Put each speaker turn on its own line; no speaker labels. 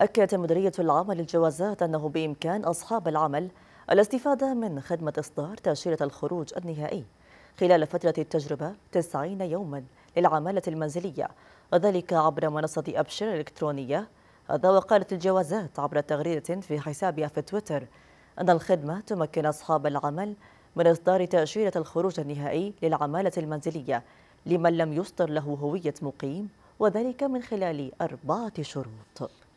أكدت مديرية العمل للجوازات أنه بإمكان أصحاب العمل الاستفادة من خدمة إصدار تأشيرة الخروج النهائي خلال فترة التجربة 90 يوما للعمالة المنزلية وذلك عبر منصة أبشر الإلكترونية هذا وقالت الجوازات عبر تغريدة في حسابها في تويتر أن الخدمة تمكن أصحاب العمل من إصدار تأشيرة الخروج النهائي للعمالة المنزلية لمن لم يصدر له هوية مقيم وذلك من خلال أربعة شروط